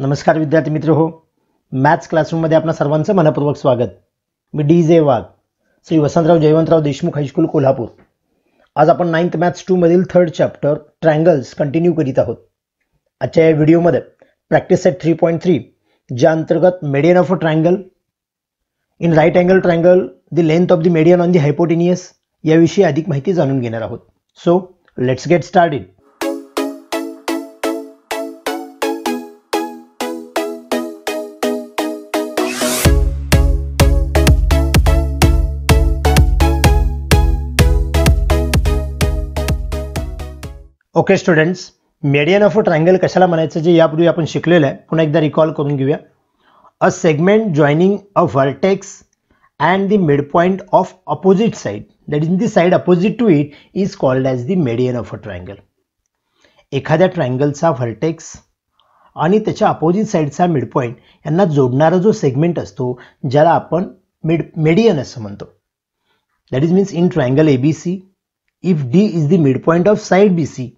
नमस्कार विद्यार्थी मित्र हो मॅथ्स क्लासरूममध्ये आपणा सर्वांचं मनपूर्वक स्वागत मी D J Wagh Shri Vasantrao Jayvantrao Deshmukh high school Kolhapur आज आपण नाईन्थ मॅथ्स टूमधील थर्ड चॅप्टर ट्रँगल्स कंटिन्यू करीत आहोत आजच्या या व्हिडिओमध्ये practice set three point three ज्या अंतर्गत median of a triangle in right angle triangle the length of the median on the hypotenuse याविषयी अधिक माहिती जाणून घेणार आहोत so let's get started okay students median of a triangle कशाला म्हणायचं जे यापूर्वी आपण शिकलेलं आहे पुन्हा एकदा रिकॉल करून घेऊया a segment joining a vertex and the mid point of opposite side that is the side opposite to it is called as the median of a triangle एखाद्या ट्रायंगलचा व्हर्टेक्स आणि त्याच्या अपोजिट साईडचा मिड पॉईंट यांना जोडणारा जो segment असतो ज्याला आपण मिड मेडियन असं म्हणतो that is means in triangle A B C if D is the mid point of side B C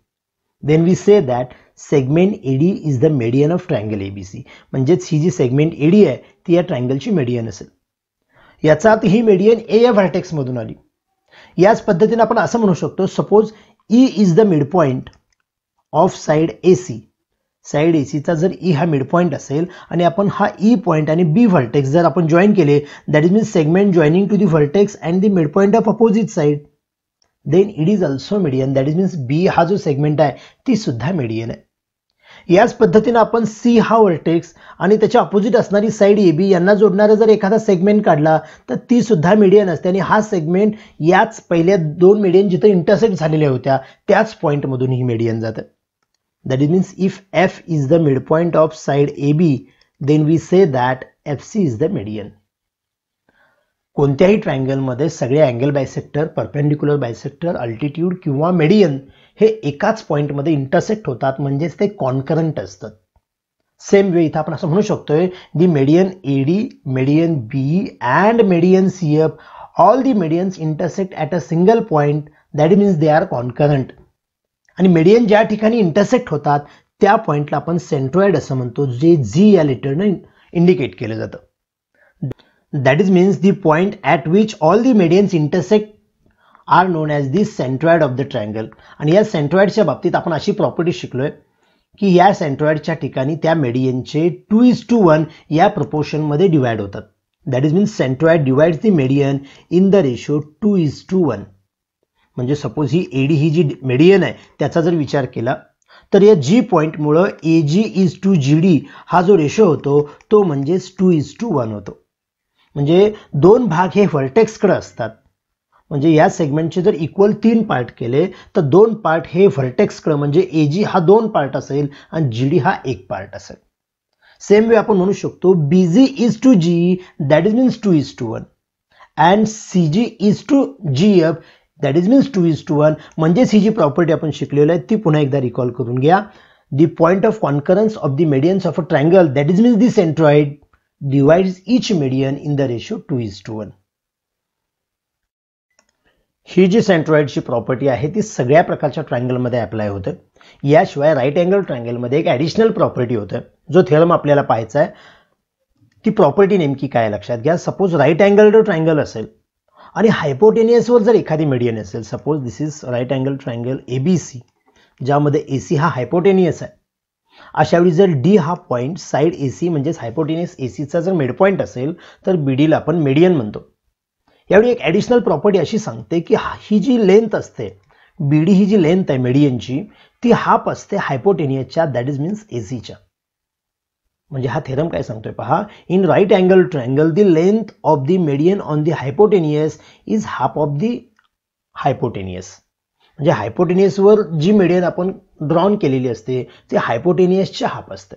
then we say that segment AD is the median of triangle A B C म्हणजेच ही जी segment eddy आहे ती या ट्रायंगलची median असेल याचा अर्थ ही median ए या व्हर्टेक्समधून आली याच पद्धतीने आपण असं म्हणू शकतो suppose E is the mid point of side A C side A सीचा जर ई e हा मिड पॉईंट असेल आणि आपण हा ई e पॉईंट आणि बी व्हर्टेक्स जर आपण जॉईन केले that is mean segment joining to the vertex and the mid point of opposite side then it is also median that is means B हा जो सेगमेंट आहे ती सुद्धा मीडियन आहे याच पद्धतीनं आपण सी हा वर्टेक्स आणि त्याच्या अपोजिट असणारी साईड ए बी यांना जोडणारा जर एखादा सेगमेंट काढला तर ती सुद्धा मिडियन असते आणि हा सेगमेंट याच पहिल्या दोन मिडियन जिथे इंटरसेक्ट झालेल्या होत्या त्याच पॉईंटमधून ही मीडियन जातं that is means if F is the mid point of side A B then we say that F C is the median कोणत्याही ट्रायंगलमध्ये सगळे angle bisector perpendicular bisector altitude किंवा मेडियन हे एकाच पॉईंटमध्ये इंटरसेक्ट होतात म्हणजेच ते कॉनकरंट असतात सेम वे इथं आपण असं म्हणू शकतोय the median A D median B and median C F all the medians intersect at a single point that means they are concurrent आणि मेडियन ज्या ठिकाणी इंटरसेक्ट होतात त्या पॉईंटला आपण सेंट्रॉइड असं म्हणतो जे झी या लेटरनं इंडिकेट केलं जातं that is means the point at which all the medians intersect are known as the centroid of the triangle आणि या सेंट्रॉइडच्या बाबतीत आपण अशी प्रॉपर्टी शिकलो आहे की या सेंट्रॉइडच्या ठिकाणी त्या मेडियनचे टू इज टू वन या प्रपोर्शनमध्ये डिवाइड होतात that is means centroid divide the median in the ratio two is to one म्हणजे सपोज ही एडी ही जी मेडियन आहे त्याचा जर विचार केला तर या जी पॉईंटमुळं A G is to G D हा जो रेशो होतो तो म्हणजेच टू इज टू वन होतो म्हणजे दोन भाग हे व्हर्टेक्सकडे असतात म्हणजे या सेगमेंटचे जर इक्वल तीन पार्ट केले तर दोन पार्ट हे व्हर्टेक्सकडे म्हणजे ए जी हा दोन पार्ट असेल आणि जी डी हा एक पार्ट असेल सेम वे आपण म्हणू शकतो B G is to G that is means two is to one and C G is to G F that is means two is to one म्हणजेच ही जी प्रॉपर्टी आपण शिकलेली आहे ती पुन्हा एकदा रिकॉल करून घ्या the point of concurrence of the medians of a triangle that is means the centroid divides each median in the ratio 2 is to 1. ही जी सेंट्रॉइडची प्रॉपर्टी आहे ती सगळ्या प्रकारच्या ट्रायंगलमध्ये अप्लाय होतं याशिवाय राईट अँगल ट्रायंगलमध्ये एक ऍडिशनल प्रॉपर्टी होतं जो थेरम आपल्याला पाहायचा आहे ती प्रॉपर्टी नेमकी काय लक्षात घ्या सपोज राईट अँगल ट्रायंगल असेल आणि हायपोटेनियसवर जर एखादी मीडियन असेल suppose this is right angle triangle ABC ज्यामध्ये एसी हा हायपोटेनियस आहे अशावेळी जर डी हा पॉईंट साईड ए सी म्हणजेच एसीचा ए सीचा जर मिड पॉईंट असेल तर बी डीला आपण मेडियन म्हणतो यावेळी एक ॲडिशनल प्रॉपर्टी अशी सांगते की ही जी लेंथ असते बी डी ही जी लेंथ आहे मेडियनची ती हाफ असते हायपोटेनियसच्या दॅट इज मीन्स ए सीच्या म्हणजे हा थेरम काय सांगतोय पहा in right angle angle the length of the median on the hypotenuse is half of the hypotenuse म्हणजे हायपोटेनियसवर जी मेडियन आपण ड्रॉन केलेली असते ती हायपोटेनियसच्या हाप असते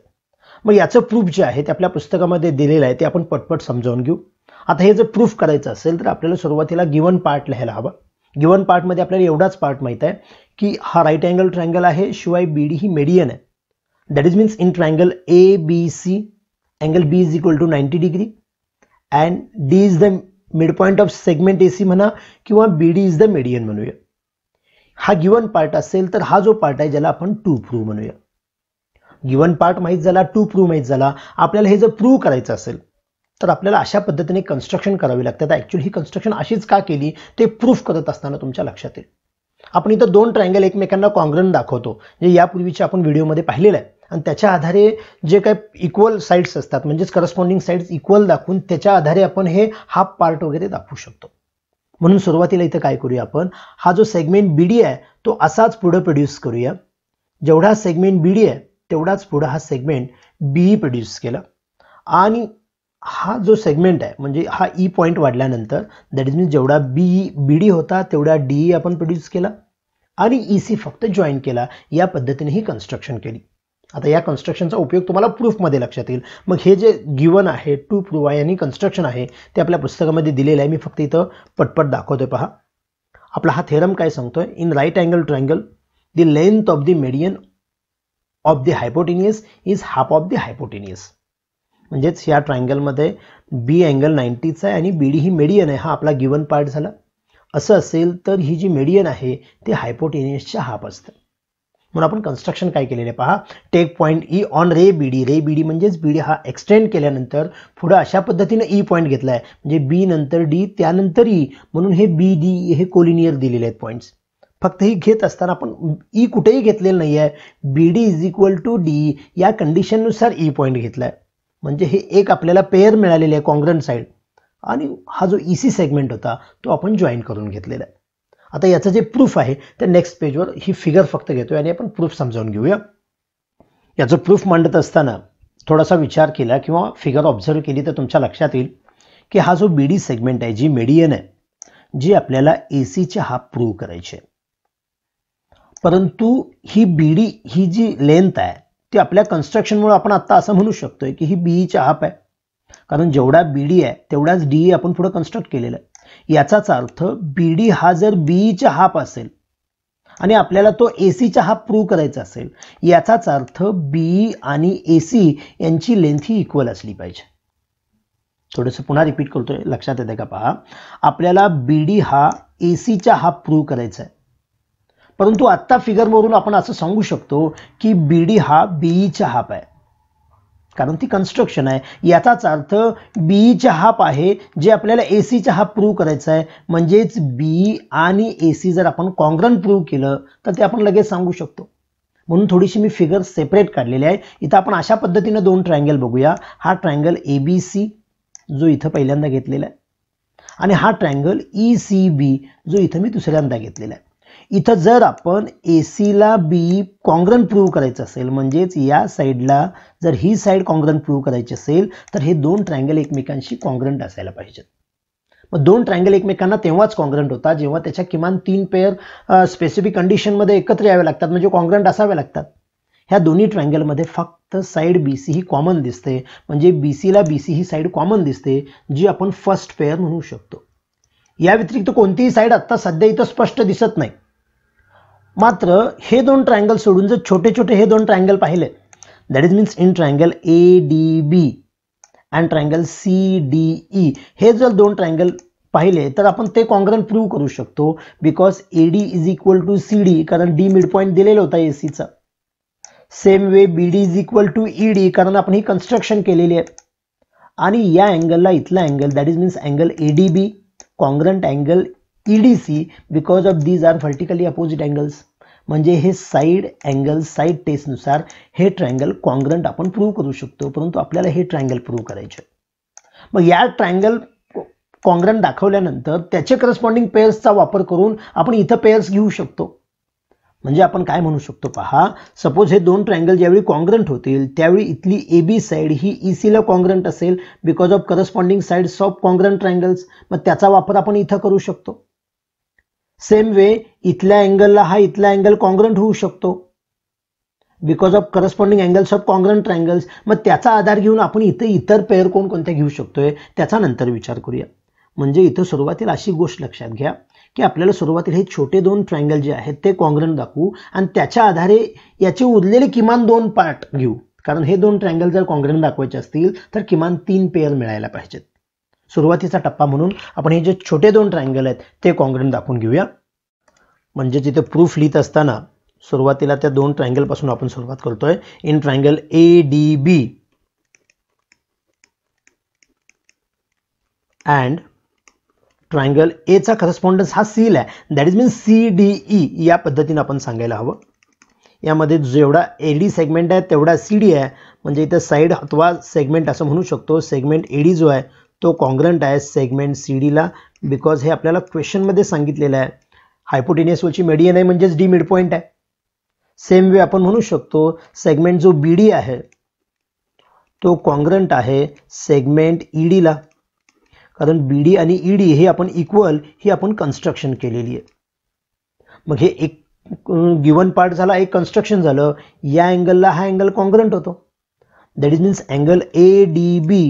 मग याचं प्रूफ जे आहे ते आपल्या पुस्तकामध्ये दिलेलं आहे ते आपण पटपट समजावून घेऊ आता हे जर प्रूफ करायचं असेल तर आपल्याला सुरुवातीला गिवन पार्ट लिहायला हवा गिवन पार्टमध्ये आपल्याला एवढाच पार्ट माहीत आहे की हा राईट अँगल ट्रायंगल आहे शिवाय बी डी ही मेडियन आहे that is means in triangle A B C angle B is equal to ninety degree and D is the mid point of segment A C म्हणा किंवा B D is the median म्हणूया हा given part असेल तर हा जो part आहे ज्याला आपण टू प्रूव्ह म्हणूया गिवन पार्ट माहीत झाला टू प्रूव्ह माहीत झाला आपल्याला हे जर प्रूव्ह करायचं असेल तर आपल्याला अशा पद्धतीने कन्स्ट्रक्शन करावी लागते आता ॲक्च्युली ही कन्स्ट्रक्शन अशीच का केली ते प्रूफ करत असताना तुमच्या लक्षात येईल आपण इथं दोन ट्रायंगल एकमेकांना कॉन्ग्रन दाखवतो जे यापूर्वीच्या आपण व्हिडिओमध्ये पाहिलेलं आहे आणि त्याच्या आधारे जे काय इक्वल साईड्स असतात म्हणजेच करस्पॉन्डिंग साईड्स इक्वल दाखवून त्याच्या आधारे आपण हे हाफ पार्ट वगैरे दाखवू शकतो म्हणून सुरुवातीला इथं काय करूया आपण हा जो सेगमेंट बी डी आहे तो असाच पुढं प्रोड्यूस करूया जेवढा सेगमेंट बी डी आहे तेवढाच पुढं हा सेगमेंट बीई प्रोड्यूस केला आणि हा जो सेगमेंट आहे म्हणजे हा ई e पॉईंट वाढल्यानंतर दॅट इज मीन जेवढा बी बी डी होता तेवढा डीई e आपण प्रोड्यूस केला आणि ई e सी फक्त जॉईन केला या पद्धतीने ही कन्स्ट्रक्शन केली आता या कन्स्ट्रक्शनचा उपयोग तुम्हाला प्रूफमध्ये लक्षात येईल मग हे जे गिवन आहे टू प्रूव्ह आहे आणि कन्स्ट्रक्शन आहे ते आपल्या पुस्तकामध्ये दिलेलं आहे मी फक्त इथं पटपट दाखवतोय पहा आपला हा थेरम काय सांगतोय in right angle triangle the length of the median of the hypotenuse is half of the hypotenuse म्हणजेच या ट्रायंगलमध्ये बी अँगल नाईन्टीचा आहे आणि बी डी ही मेडियन आहे हा आपला गिवन पार्ट झाला असं असेल तर ही जी मेडियन आहे ती हायपोटेनियसच्या हाफ असतं म्हणून आपण कन्स्ट्रक्शन काय केलेलं आहे पहा take point E on ray B D ray B D म्हणजेच बी डी हा एक्सटेंड केल्यानंतर पुढं अशा पद्धतीनं ई e पॉईंट घेतला आहे म्हणजे बी नंतर डी त्यानंतर ई e. म्हणून हे बी डी हे कोलिनियर दिलेले आहेत पॉईंट्स फक्त ही घेत असताना आपण ई e कुठेही घेतलेलं नाही आहे B D is equal to D या कंडिशननुसार ई पॉईंट घेतला आहे म्हणजे हे एक आपल्याला पेअर मिळालेले आहे कॉंग्रन साईड आणि हा जो ई सी सेगमेंट होता तो आपण जॉईन करून घेतलेला आहे आता याचं जे प्रूफ आहे ते नेक्स्ट पेजवर ही फिगर फक्त घेतो आणि आपण प्रूफ समजावून घेऊया याचं प्रूफ मांडत असताना थोडासा विचार केला किंवा फिगर ऑब्झर्व केली तर तुमच्या लक्षात येईल की हा जो बी डी सेगमेंट आहे जी मेडियन आहे जी आपल्याला ए सीचे हाफ प्रूव्ह करायचे परंतु ही बी डी ही जी लेंथ आहे ती आपल्या कन्स्ट्रक्शनमुळे आपण आत्ता असं म्हणू शकतोय की ही बीईच्या e हाप आहे कारण जेवढा बी डी आहे तेवढाच डीई e आपण पुढे कन्स्ट्रक्ट केलेलं आहे याचाच अर्थ बी डी हा जर बीईच्या हाफ असेल आणि आपल्याला तो ए सीचा हाफ प्रूव्ह करायचा असेल याचाच अर्थ बी आणि ए सी यांची लेंथ ही इक्वल असली पाहिजे थोडंसं पुन्हा रिपीट करतोय लक्षात येते का पहा आपल्याला बी डी हा ए चा हाफ प्रूव्ह करायचा आहे परंतु आत्ता फिगरवरून आपण असं सांगू शकतो की बी डी हा बीईचा हाफ आहे कारण ती कन्स्ट्रक्शन आहे याचाच अर्थ बीचा हाप आहे जे आपल्याला ए सीचा हाप प्रूव्ह करायचा आहे म्हणजेच बी आणि ए सी जर आपण कॉंग्रन प्रूव्ह केलं तर ते आपण लगेच सांगू शकतो म्हणून थोडीशी मी फिगर सेपरेट काढलेली आहे इथं आपण अशा पद्धतीनं दोन ट्रायंगल बघूया हा ट्रायंगल ए बी सी जो इथं पहिल्यांदा घेतलेला आहे आणि हा ट्रायंगल ई सी बी जो इथं मी दुसऱ्यांदा घेतलेला आहे इथं जर आपण ए सीला बी कॉंग्रन प्रूव्ह करायचं असेल म्हणजेच या साईडला जर ही साईड कॉंग्रन प्रूव्ह करायची असेल तर हे दोन ट्रायंगल एकमेकांशी कॉंग्रंट असायला पाहिजेत मग दोन ट्रायंगल एकमेकांना तेव्हाच कॉंग्रंट होता जेव्हा त्याच्या किमान तीन पेअर स्पेसिफिक कंडिशनमध्ये एकत्र यावे लागतात म्हणजे कॉंग्रंट असावे लागतात ह्या दोन्ही मध्ये फक्त साईड बी सी ही कॉमन दिसते म्हणजे बी सीला बी सी ही साईड कॉमन दिसते जी आपण फर्स्ट पेअर म्हणू शकतो या व्यतिरिक्त कोणतीही साईड आता सध्या इथं स्पष्ट दिसत नाही मात्र हे दोन ट्रायंगल सोडून जर छोटे छोटे हे दोन ट्रायंगल पाहिले that is means in triangle A D B and triangle C D E हे जर दोन ट्रायंगल पाहिले तर आपण ते कॉन्ग्रन प्रूव्ह करू शकतो because A D is equal to C D कारण डी मिड पॉईंट दिलेला होता a same way B D is equal to E D कारण आपण ही कन्स्ट्रक्शन केलेली आहे आणि या अँगलला इथला angle that is means angle A D B congruent angle C because of these are vertically opposite angles म्हणजे हे साईड अँगल साईड टेस्टनुसार हे ट्रायंगल कॉन्ग्रंट आपण प्रूव्ह करू शकतो परंतु आपल्याला हे ट्रायंगल प्रूव्ह करायचे मग या ट्रायंगल कॉन्ग्रंट दाखवल्यानंतर त्याचे करस्पॉन्डिंग पेयर्सचा वापर करून आपण इथं पेयर्स घेऊ शकतो म्हणजे आपण काय म्हणू शकतो पहा सपोज हे दोन ट्रायंगल ज्यावेळी कॉन्ग्रंट होतील त्यावेळी इथली ए बी साईड ही ई सीला कॉन्ग्रंट असेल because of corresponding sides of congruent triangles मग त्याचा वापर आपण इथं करू शकतो सेम वे इथल्या अँगलला हा इथला अँगल कॉन्ग्रंट होऊ शकतो because of corresponding angles of congruent triangles मग त्याचा आधार घेऊन आपण इथं इतर पेअर कोण कोणत्या घेऊ शकतोय त्याचा नंतर विचार करूया म्हणजे इथं सुरुवातीला अशी गोष्ट लक्षात घ्या की आपल्याला सुरुवातीला हे छोटे दोन ट्रँगल जे आहेत ते कॉन्ग्रंट दाखवू आणि त्याच्या आधारे याचे उरलेले किमान दोन पार्ट घेऊ कारण हे दोन ट्रँगल जर कॉन्ग्रंट दाखवायचे असतील तर किमान तीन पेअर मिळायला पाहिजेत सुरुवातीचा टप्पा म्हणून आपण हे जे छोटे दोन ट्रायंगल आहेत ते कॉन्ग्रंट दाखवून घेऊया म्हणजे जिथे प्रूफ लिहित असताना सुरुवातीला त्या दोन पासून आपण सुरुवात करतोय in triangle A D B and triangle एचा करस्पॉन्डन्स हा सील आहे that is mean C D E या पद्धतीने आपण सांगायला हवं यामध्ये जेवढा ए डी सेगमेंट आहे तेवढा सी डी आहे म्हणजे इथं साईड अथवा सेगमेंट असं म्हणू शकतो सेगमेंट ए डी जो आहे तो कॉन्ग्रंट आहे सेगमेंट सी डीला बिकॉज हे आपल्याला क्वेश्चनमध्ये सांगितलेलं आहे हायपोटेनियस मेडियन आहे म्हणजेच डी मिड पॉईंट आहे सेम वे आपण म्हणू शकतो सेगमेंट जो बी डी आहे तो कॉन्ग्रंट आहे सेगमेंट ई डीला कारण बी डी आणि ई e डी हे आपण इक्वल ही आपण कन्स्ट्रक्शन केलेली आहे मग हे एक गिवन पार्ट झाला एक कन्स्ट्रक्शन झालं या अँगलला हा अँगल कॉन्ग्रंट होतो that is means angle A D B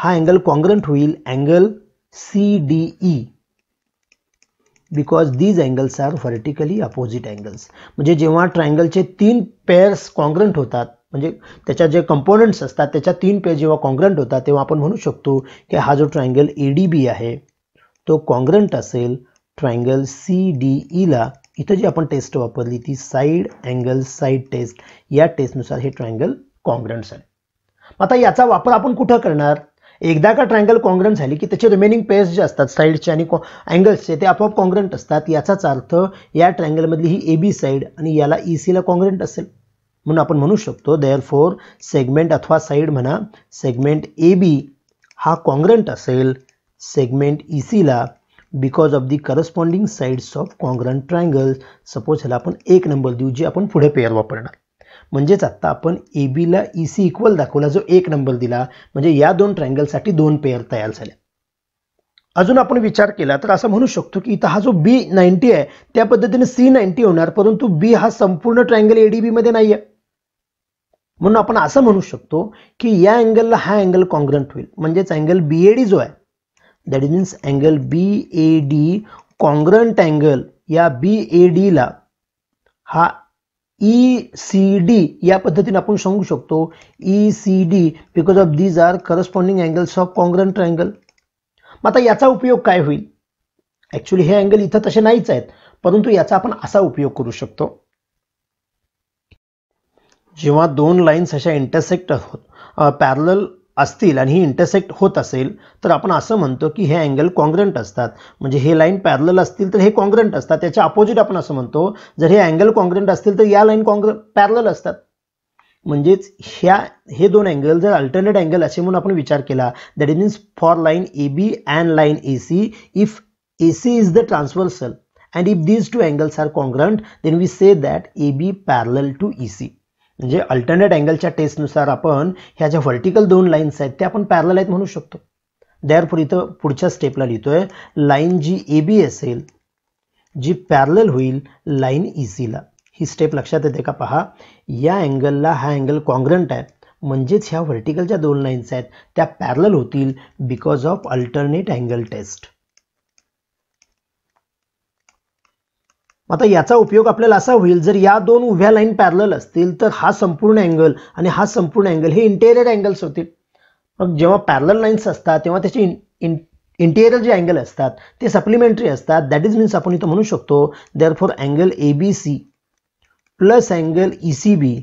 हा अँगल कॉन्ग्रंट होईल angle C D E because these angles are vertically opposite angles म्हणजे जेव्हा ट्रायंगलचे तीन पेअर्स कॉन्ग्रंट होतात म्हणजे त्याच्या जे कंपोनंट्स असतात त्याच्या तीन पेअर जेव्हा कॉन्ग्रंट होतात तेव्हा आपण म्हणू शकतो की हा जो ट्रायंगल ए डी बी आहे तो कॉन्ग्रंट असेल ट्रायंगल सी डी ला इथं जी आपण टेस्ट वापरली ती साईड अँगल साईड टेस्ट या टेस्टनुसार हे ट्रायंगल कॉन्ग्रंट्स आहे आता याचा वापर आपण कुठं करणार एकदा का ट्रायंगल कॉन्ग्रंट झाली की त्याचे रिमेनिंग पेयर्स जे असतात साईडचे आणि कॉ अँगल्सचे ते आपोआप कॉन्ग्रंट असतात याचाच अर्थ या ट्रँगलमधली ही ए बी साईड आणि याला ई सीला कॉन्ग्रंट असेल म्हणून आपण म्हणू शकतो देअर फोर सेगमेंट अथवा साईड म्हणा सेगमेंट ए बी हा कॉन्ग्रंट असेल सेगमेंट ई सीला because of the corresponding sides of congruent triangles suppose ह्याला आपण एक नंबर देऊ जे आपण पुढे पेयर वापरणार म्हणजेच आत्ता आपण ए बीला ई सी इक्वल दाखवला जो एक नंबर दिला म्हणजे या दोन ट्रँगलसाठी दोन पेअर तयार झाल्या अजून आपण विचार केला तर असं म्हणू शकतो की इथं हा जो बी नाईन्टी आहे त्या पद्धतीने सी नाईन्टी होणार परंतु बी हा संपूर्ण ट्रँगल ए डी बीमध्ये नाही आहे म्हणून आपण असं म्हणू शकतो की या अँगलला हा अँगल कॉन्ग्रंट होईल म्हणजेच अँगल बी ए डी जो आहे that is means angle B A D congruent angle या बी ए डीला हा ई सी डी या पद्धतीने आपण सांगू शकतो E C D because of these are corresponding angles of congruent angle मग आता याचा उपयोग काय होईल ॲक्च्युली हे अँगल इथं तसे नाहीच आहेत परंतु याचा आपण असा उपयोग करू शकतो जेव्हा दोन लाईन्स अशा इंटरसेक्ट होत पॅरल असतील आणि ही इंटरसेक्ट होत असेल तर आपण असं म्हणतो की हे अँगल कॉन्ग्रंट असतात म्हणजे हे लाईन पॅरल असतील तर हे कॉन्ग्रंट असतात त्याच्या अपोजिट आपण असं म्हणतो जर हे अँगल कॉन्ग्रंट असतील तर या लाईन कॉन्ग्र पॅरल असतात म्हणजेच ह्या हे दोन अँगल जर अल्टरनेट अँगल असे म्हणून आपण विचार केला that means for line A B and line A C if A C is the transversal and if these two angles are congruent then we say that A B parallel to E C म्हणजे alternate अँगलच्या टेस्टनुसार आपण ह्या ज्या vertical दोन lines आहेत त्या आपण पॅरल आहेत म्हणू शकतो दॅरपूर इथं पुढच्या स्टेपला लिहितोय लाईन जी ए बी असेल जी पॅरल होईल लाईन ई सीला ही स्टेप लक्षात येते का पहा या अँगलला हा अँगल कॉन्ग्रंट आहे म्हणजेच ह्या व्हर्टिकलच्या दोन लाईन्स आहेत त्या पॅरल होतील because of alternate angle test आता याचा उपयोग आपल्याला असा होईल जर या दोन उभ्या लाईन पॅरल असतील तर हा संपूर्ण अँगल आणि हा संपूर्ण अँगल हे इंटेरियर अँगल्स होतील मग जेव्हा पॅरल लाईन्स असतात तेव्हा त्याचे इंटेरियर जे अँगल असतात ते सप्लिमेंटरी असतात दॅट इज मीन्स आपण इथं म्हणू शकतो therefore angle A B C plus angle E C B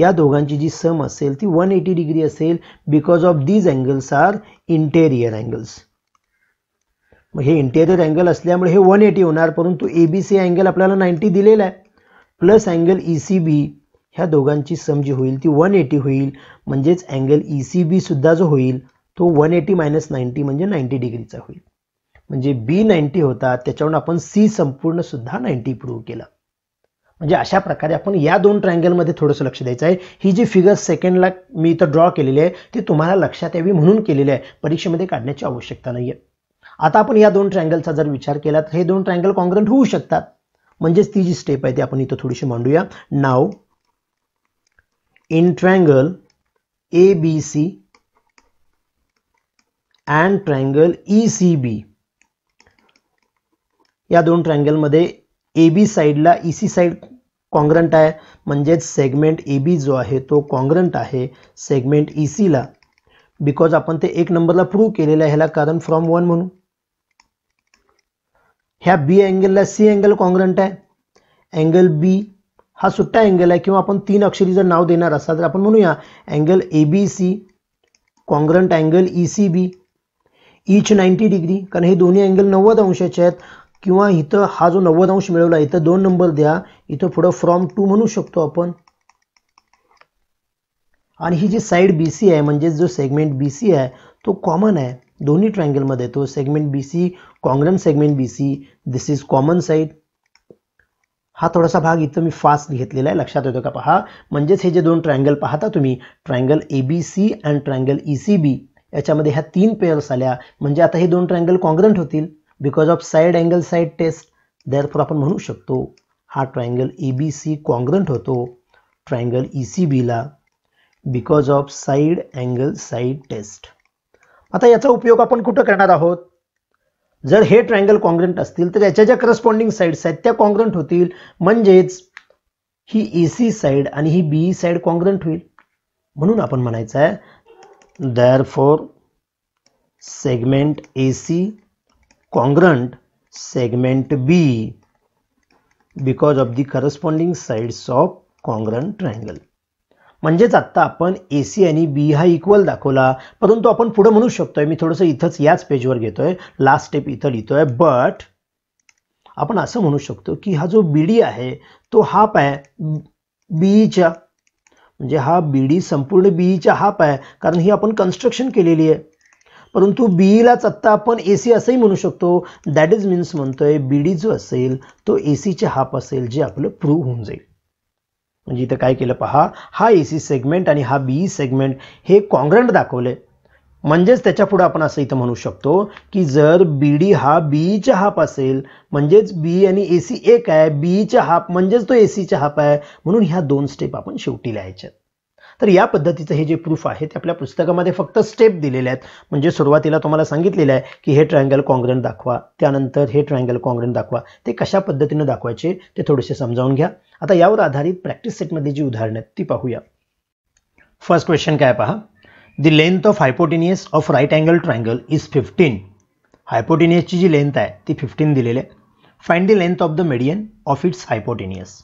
या दोघांची जी सम असेल ती वन एटी डिग्री असेल because of these angles are interior angles मग हे इंटेरियर अँगल असल्यामुळे हे वन एटी होणार परंतु ए बी सी अँगल आपल्याला नाईन्टी दिलेला आहे plus angle E C B ह्या दोघांची सम जी होईल ती वन एटी होईल म्हणजेच अँगल ई e सी बीसुद्धा जो होईल तो वन एटी मायनस नाईन्टी म्हणजे नाईन्टी डिग्रीचा होईल म्हणजे बी नाईन्टी होता त्याच्यावरून आपण सी संपूर्ण सुद्धा नाईन्टी प्रूव्ह केला म्हणजे अशा प्रकारे आपण या दोन ट्रँगलमध्ये थोडंसं लक्ष द्यायचं आहे ही जी फिगर सेकंडला मी इथं ड्रॉ केलेली आहे ती तुम्हाला लक्षात यावी म्हणून केलेली आहे परीक्षेमध्ये काढण्याची आवश्यकता नाही आहे आता आपण या दोन ट्रँगलचा जर विचार केला तर हे दोन ट्रँगल कॉन्ग्रंट होऊ शकतात म्हणजेच ती जी स्टेप आहे ती आपण इथं थोडीशी मांडूया नाव in triangle A B C and triangle E C B या दोन ट्रँगलमध्ये ए बी साईडला ई सी साईड कॉन्ग्रंट आहे म्हणजेच सेगमेंट ए बी जो आहे तो कॉन्ग्रंट आहे सेगमेंट ई सीला बिकॉज आपण ते एक नंबरला प्रूव्ह केलेलं आहे ह्याला कारण फ्रॉम वन म्हणून ह्या बी अँगलला सी अँगल कॉन्ग्रंट आहे अँगल बी हा सुट्टा अँगल आहे किंवा आपण तीन अक्षरी जर नाव देणार असा तर आपण म्हणूया angle A B C congruent angle E C B ईच नाईन्टी डिग्री कारण हे दोन्ही अँगल नव्वद अंशाचे आहेत किंवा इथं हा जो नव्वद अंश मिळवला इथं दोन नंबर द्या इथं पुढं फ्रॉम टू म्हणू शकतो आपण आणि ही जी साईड बी सी आहे म्हणजे जो सेगमेंट बी सी आहे तो कॉमन आहे दोन्ही ट्रँगलमध्ये तो segment B C congruent segment B C this is common side हा थोडासा भाग इथं मी फास्ट घेतलेला आहे लक्षात येतो का पहा म्हणजेच हे जे दोन ट्रायंगल पाहता तुम्ही triangle A B C and triangle E C B याच्यामध्ये ह्या तीन पेअर्स आल्या म्हणजे आता हे दोन ट्रायंगल कॉन्ग्रंट होतील because of side angle side test therefore आपण म्हणू शकतो हा triangle A B C congruent होतो ट्रायंगल ई सी बीला because of side angle side test आता याचा उपयोग आपण कुठं करणार आहोत जर हे ट्रायंगल कॉन्ग्रंट असतील तर याच्या ज्या करस्पॉन्डिंग साईड्स आहेत त्या कॉन्ग्रंट होतील म्हणजेच ही ए सी साईड आणि ही बी साईड कॉन्ग्रंट होईल म्हणून आपण म्हणायचं आहे therefore segment A C congruent segment B because of the corresponding sides of congruent triangle म्हणजेच आत्ता आपण ए सी आणि बी हा इक्वल दाखवला परंतु आपण पुढं म्हणू शकतोय मी थोडंसं इथंच याच पेजवर घेतोय लास्ट स्टेप इथं लिहितोय बट आपण असं म्हणू शकतो की हा जो बी डी आहे तो हाफ आहे बीईच्या म्हणजे हा बी डी संपूर्ण बीईच्या हाफ आहे कारण ही आपण कन्स्ट्रक्शन केलेली आहे परंतु बीईलाच आत्ता आपण ए सी असंही म्हणू शकतो दॅट इज मीन्स म्हणतोय बी डी जो असेल तो ए सीच्या हाप असेल जे आपलं प्रूव्ह होऊन जाईल म्हणजे इथं काय केलं पहा हा ए सी सेगमेंट आणि हा बी सेगमेंट हे कॉन्ग्रंट दाखवले म्हणजेच पुढे आपण असं इथं म्हणू शकतो की जर बी डी हा बीईच्या हाप असेल म्हणजेच बी आणि ए सी एक आहे बीईच्या हाप म्हणजेच तो ए सीच्या हाप आहे म्हणून ह्या दोन स्टेप आपण शेवटी लिहायच्यात तर या पद्धतीचं हे जे प्रूफ आहे ते आपल्या पुस्तकामध्ये फक्त स्टेप दिलेले आहेत म्हणजे सुरुवातीला तुम्हाला सांगितलेलं आहे की हे ट्रायंगल कॉन्ग्रंट दाखवा त्यानंतर हे ट्रायंगल कॉंग्रेंट दाखवा ते कशा पद्धतीनं दाखवायचे ते थोडेसे समजावून घ्या आता यावर आधारित प्रॅक्टिस सेटमध्ये जी उदाहरणं आहेत ती पाहूया फर्स्ट क्वेश्चन काय पहा the length of hypotenuse of right angle triangle is fifteen हायपोटिनियसची जी लेंथ आहे ती फिफ्टीन दिलेली आहे find the length of the median of its hypotenuse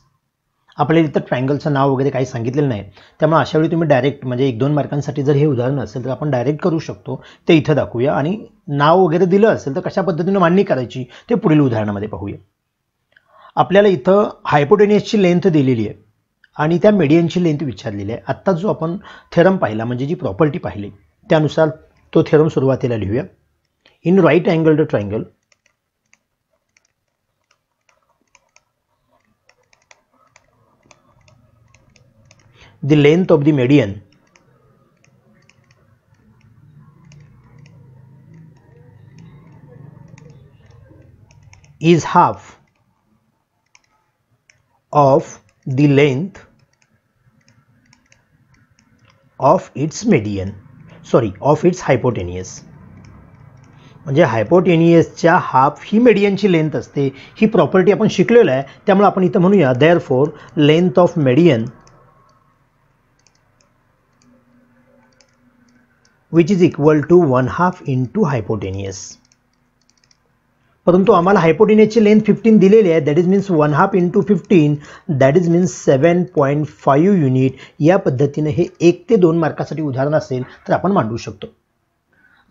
आपल्याला इथं ट्रायंगलचं नाव वगैरे काही सांगितलेलं नाही त्यामुळे अशावेळी तुम्ही डायरेक्ट म्हणजे एक दोन मार्कांसाठी जर हे उदाहरण असेल तर आपण डायरेक्ट करू शकतो ते इथं दाखवूया आणि नाव वगैरे दिलं असेल तर कशा पद्धतीनं मांडणी करायची ते पुढील उदाहरणामध्ये पाहूया आपल्याला इथं हायपोटेनियसची लेंथ दिलेली आहे आणि त्या मेडियनची लेंथ विचारलेली आहे आत्ता जो आपण थेरम पाहिला म्हणजे जी प्रॉपर्टी पाहिली त्यानुसार तो थेरम सुरुवातीला लिहूया in right angle to triangle the length of the median is half of the length of its median sorry of its hypotenuse म्हणजे हायपोटेनियसच्या हाफ ही मेडियनची लेंथ असते ही प्रॉपर्टी आपण शिकलेलो आहे त्यामुळे आपण इथं म्हणूया therefore length of median which is equal to one half into hypotenuse. Hypotenuse परंतु आम्हाला हायपोटेनियसची लेंथ फिफ्टीन दिलेली आहे that is means one half into fifteen that is means seven point five unit या पद्धतीने हे एक ते दोन मार्कासाठी उदाहरण असेल तर आपण मांडू शकतो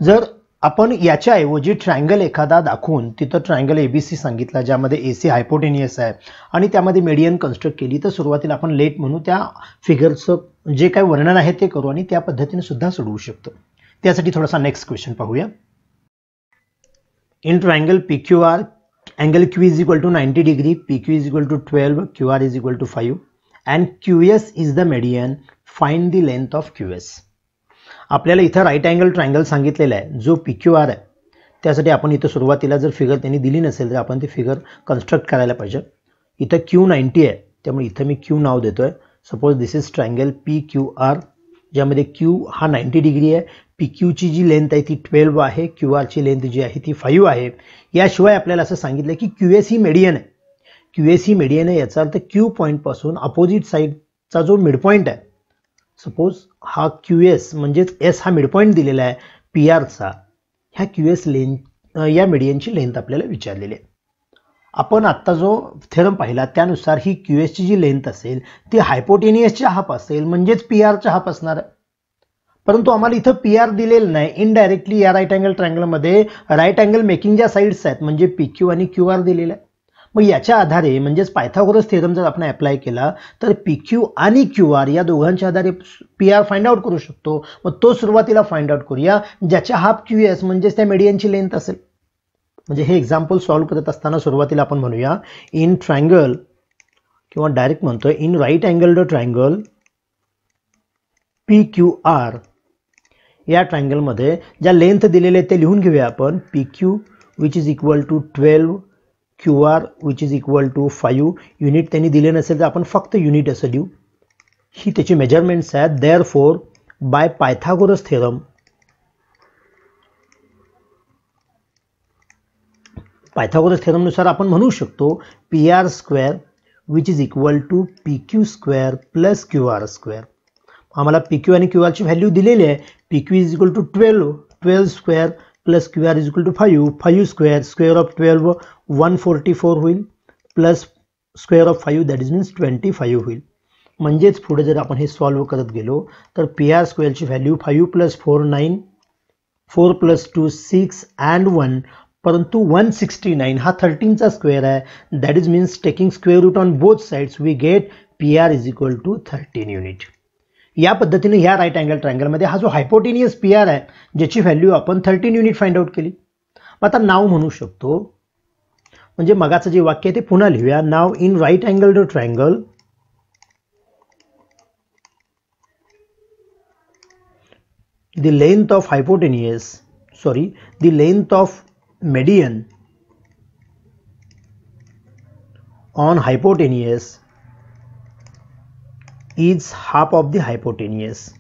जर आपण याच्याऐवजी ट्रायंगल एखादा दाखवून तिथं ट्रायंगल ए बी सी सांगितला ज्यामध्ये ए सी हायपोटेनियस आहे आणि त्यामध्ये मेडियन कन्स्ट्रक्ट केली तर सुरुवातीला आपण लेट म्हणू त्या फिगरचं जे काय वर्णन आहे ते करू आणि त्या पद्धतीने सुद्धा सोडवू शकतो त्यासाठी थोडासा नेक्स्ट क्वेश्चन पाहूया in triangle angle P Q R angle Q is equal to ninety degree P Q is equal to twelve Q R is equal to five and Q S is the median find the length of Q S आपल्याला इथं right angle triangle सांगितलेला आहे जो P Q R आहे त्यासाठी आपण इथं सुरुवातीला जर फिगर त्यांनी दिली नसेल तर आपण ती फिगर कन्स्ट्रक्ट करायला पाहिजे इथं क्यू नाईन्टी आहे त्यामुळे इथं मी क्यू नाव देतोय suppose this is triangle P Q R ज्यामध्ये क्यू हा नाईन्टी डिग्री आहे पी क्यूची जी लेंथ आहे ती ट्वेल्व आहे क्यू आरची लेंथ जी आहे ती फाईव्ह आहे याशिवाय आपल्याला असं सांगितलं की क्यू एस ही मेडियन आहे क्यू एस ही मेडियन आहे याचा अर्थ क्यू पॉईंटपासून अपोजिट साईडचा जो मिडपॉईंट आहे सपोज हा क्यू एस म्हणजेच एस हा मिडपॉईंट दिलेला आहे पी आरचा ह्या क्यू एस लेंथ या मेडियनची लेंथ आपल्याला विचारलेली आहे आपण आत्ता जो थेरम पाहिला त्यानुसार ही क्यू एसची जी लेंथ असेल ती हायपोटेनियसची हाफ असेल म्हणजेच पी आरच्या हाफ असणार आहे परंतु आम्हाला इथं पी आर दिलेलं नाही इनडायरेक्टली या राईट अँगल ट्रँगलमध्ये राईट अँगल मेकिंग ज्या साईड्स आहेत म्हणजे पी क्यू आणि क्यू आर दिलेलं आहे मग याच्या आधारे म्हणजेच पायथागोरस थेरम जर आपण अप्लाय केला तर पी क्यू आणि क्यू आर या दोघांच्या आधारे पी आर फाइंड आउट करू शकतो मग तो सुरुवातीला फाइंड आउट करूया ज्याच्या हाफ क्यू एस म्हणजेच त्या मेडियनची लेंथ असेल म्हणजे हे एक्झाम्पल सॉल्व्ह करत असताना सुरुवातीला आपण म्हणूया इन ट्रायंगल किंवा डायरेक्ट म्हणतो in right angled triangle P Q R या ट्रायंगलमध्ये ज्या लेंथ दिलेले ते लिहून घेऊया आपण P Q which is equal to twelve Q R which is equal to five unit त्यांनी दिले नसेल तर आपण फक्त युनिट असं देऊ ही त्याची मेजरमेंट्स आहेत therefore by Pythagoras theorem Pythagoras थेरमनुसार आपण म्हणू शकतो P R square which is equal to P Q square plus Q R square आम्हाला पी क्यू आणि क्यू आरची व्हॅल्यू दिलेली आहे P Q is equal to twelve twelve square plus Q R is equal to five five square square of twelve one forty four होईल plus square of five that is means twenty five होईल म्हणजेच पुढे जर आपण हे solve करत गेलो तर पी आर स्क्वेअरची value five plus four nine four plus two six and one परंतु 169 हा थर्टीनचा स्क्वेअर आहे that is means taking square root on both sides we get P R is equal to thirteen unit या पद्धतीने ह्या right angle ट्रँगलमध्ये हा जो hypotenuse P R आहे ज्याची व्हॅल्यू आपण थर्टीन युनिट फाइंड आउट केली मग आता नाव म्हणू शकतो म्हणजे मगाचं जे वाक्य आहे ते पुन्हा लिहूया नाव in right angle to triangle the length of hypotenuse sorry the length of median on hypotenuse is half of the hypotenuse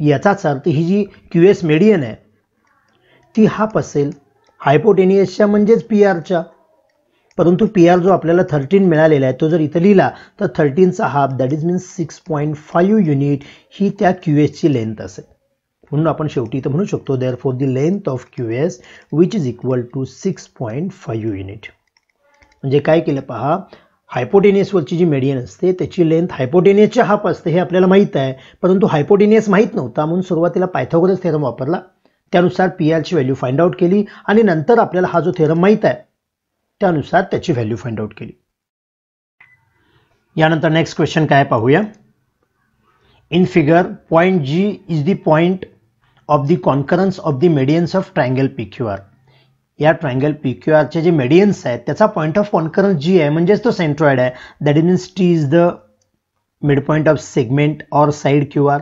याचाच अर्थ ही जी क्यू एस मेडियन आहे ती हाफ असेल हायपोटेनियसच्या म्हणजेच पी आरच्या परंतु पी आर जो आपल्याला थर्टीन मिळालेला आहे तो जर इथं लिहिला तर थर्टीनचा half that is means six point five unit ही त्या क्यू एसची लेंथ असेल म्हणून आपण शेवटी इथं म्हणू शकतो therefore the length of Q S which is equal to six point five unit म्हणजे काय केलं पहा हायपोटेनियसवरची जी मेडियन असते त्याची लेंथ हायपोटेनियसच्या हाफ असते हे आपल्याला माहीत आहे परंतु हायपोटेनियस माहीत नव्हता म्हणून सुरुवातीला पायथागोरस थेरम वापरला त्यानुसार पी ची व्हॅल्यू फाइंड आउट केली आणि नंतर आपल्याला हा जो थेरम माहीत आहे त्यानुसार त्याची व्हॅल्यू फाइंड आउट केली यानंतर नेक्स्ट क्वेश्चन काय पाहूया in figure point G is the point of the concurrence of the medians of triangle P Q R या ट्रायंगल पी क्यू आरचे जे मेडियन्स आहेत त्याचा पॉईंट ऑफ कॉन्करन्स जी आहे म्हणजेच तो सेंट्रॉइड आहे that means T is the mid point of segment or side Q R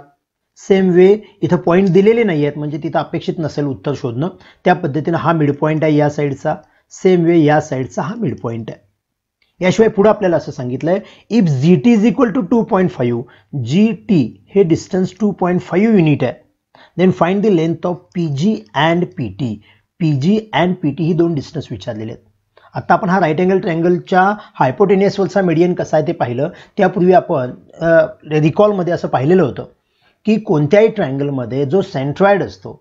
same way इथं पॉईंट दिलेले नाही आहेत म्हणजे तिथं अपेक्षित नसेल उत्तर शोधणं त्या पद्धतीनं हा मिड पॉईंट आहे या साईडचा सेम वे या साईडचा हा मिड पॉईंट आहे याशिवाय पुढे आपल्याला असं सांगितलंय if G T is equal to two point five G T हे distance two point five unit आहे then find the length of P G and P T P G and P T ही दोन distance विचारलेले आहेत आता आपण हा right angle ट्रँगलच्या हायपोटेनियसवरचा मेडियन कसा आहे ते पाहिलं त्यापूर्वी आपण रिकॉलमध्ये असं पाहिलेलं होतं की कोणत्याही ट्रँगलमध्ये जो सेंट्रॉइड असतो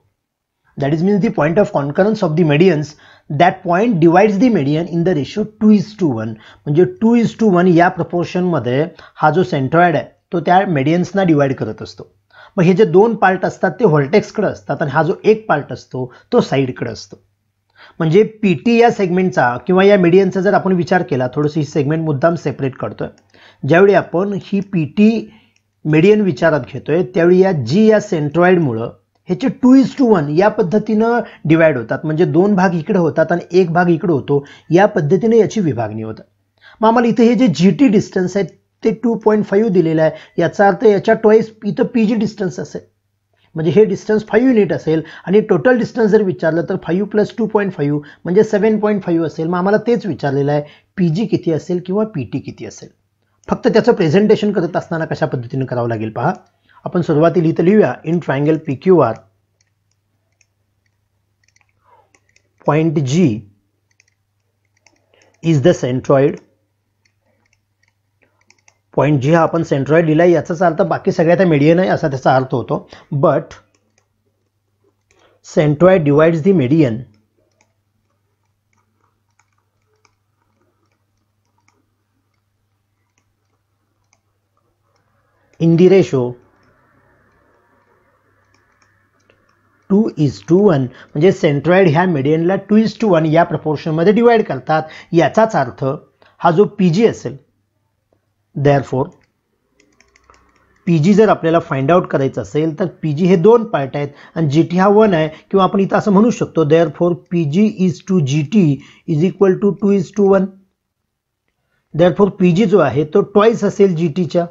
that is means the point of concurrence of the medians that point divides the median in the ratio two is to one म्हणजे टू इज टू वन या प्रपोर्शनमध्ये हा जो सेंट्रॉइड आहे तो त्या मेडियन्सना डिवाइड करत असतो मग हे जे दोन पार्ट असतात ते व्हॉल्टेक्सकडे असतात आणि हा जो एक पार्ट असतो तो साईडकडे असतो म्हणजे पी टी या सेगमेंटचा किंवा या मीडियनचा जर आपण विचार केला थोडंसं ही सेगमेंट मुद्दाम सेपरेट करतोय ज्यावेळी आपण ही पी टी मीडियन विचारात घेतोय त्यावेळी या जी या सेंट्रॉइडमुळं ह्याचे टू इज टू वन या पद्धतीनं डिवाईड होतात म्हणजे दोन भाग इकडे होतात आणि एक भाग इकडे होतो या पद्धतीने याची विभागणी होतात मग आम्हाला इथे हे जे जी टी डिस्टन्स आहेत ते टू पॉईंट फाईव्ह दिलेलं आहे याचा अर्थ याच्या ट्वाईस इथं पी जी डिस्टन्स असेल म्हणजे हे डिस्टन्स फाईव्ह युनिट असेल आणि टोटल डिस्टन्स जर विचारलं तर five plus two point five म्हणजे सेवन पॉईंट फाईव्ह असेल मग आम्हाला तेच विचारलेलं आहे पी जी किती असेल किंवा पी टी किती असेल फक्त त्याचं प्रेझेंटेशन करत असताना कशा पद्धतीनं करावं लागेल पहा आपण सुरुवातीला इथं लिहूया in triangle P Q R point G is the centroid point G हा आपण सेंट्रॉइड दिला आहे याचाच अर्थ बाकी सगळ्या त्या मेडियन आहे असा त्याचा अर्थ होतो but centroid divides the median in the ratio two is to म्हणजे सेंट्रॉइड ह्या मेडियनला टू इज टू वन या प्रपोर्शनमध्ये डिवाइड करतात याचाच अर्थ हा जो पी जी असेल therefore फोर पी जी जर आपल्याला फाइंड आउट करायचं असेल तर पी जी हे दोन पार्ट आहेत आणि जी हा वन आहे किंवा आपण इथं असं म्हणू शकतो therefore P G is to G T is equal to two is to one therefore P G जो आहे तो ट्वाइस असेल जी टीच्या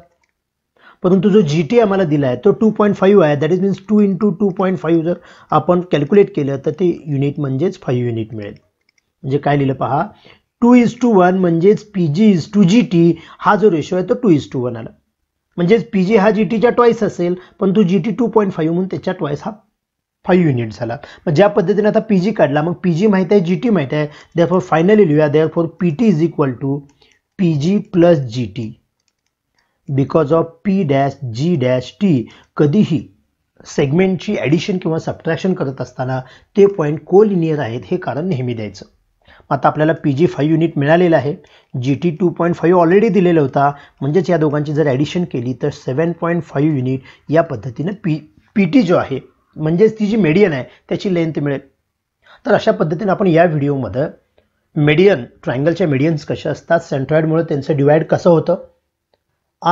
परंतु जो जी टी आम्हाला दिला आहे तो टू पॉईंट फाईव्ह आहे that is means two into two point five जर आपण कॅल्क्युलेट केलं तर ते युनिट म्हणजेच फाईव्ह युनिट मिळेल म्हणजे काय लिहिलं पहा टू इज टू वन म्हणजेच P G is to G T हा जो रेशो आहे तो टू इज टू वन आला म्हणजेच पी जी हा जी टीच्या ट्वाईस असेल पण तू G T two point five म्हणून त्याच्या ट्वाईस हा फाईव्ह युनिट झाला मग ज्या पद्धतीने आता पी जी काढला मग पी जी माहीत आहे जी टी माहीत आहे फॉर फायनली लिहूया for P T is equal to P G plus G T because of P dash G dash T कधीही सेगमेंटची ॲडिशन किंवा सबट्रॅक्शन करत असताना ते पॉईंट कोलिनियर आहेत हे कारण नेहमी द्यायचं आता आपल्याला पी जी फाईव्ह युनिट मिळालेलं आहे G T two point five already दिलेला होता म्हणजेच या दोघांची जर ॲडिशन केली तर सेवन पॉईंट फाईव्ह युनिट या पद्धतीनं पी पी टी जो आहे म्हणजेच ती जी मेडियन आहे त्याची लेंथ मिळेल तर अशा पद्धतीनं आपण या व्हिडिओमध्ये मेडियन ट्रायंगलच्या मेडियन्स कशा असतात सेंट्रॉइडमुळे त्यांचं डिवाईड कसं होतं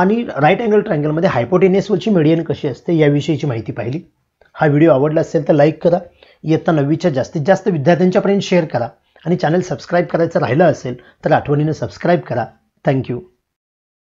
आणि राईट अँगल ट्रायंगलमध्ये हायपोटेनियसवरची मेडियन कशी असते याविषयीची माहिती पाहिली हा व्हिडिओ आवडला असेल तर लाईक करा इयत्ता नववीच्या जास्तीत जास्त विद्यार्थ्यांच्यापर्यंत शेअर करा आणि चॅनल सबस्क्राईब करायचं राहिलं असेल तर आठवणीनं सबस्क्राईब करा थँक्यू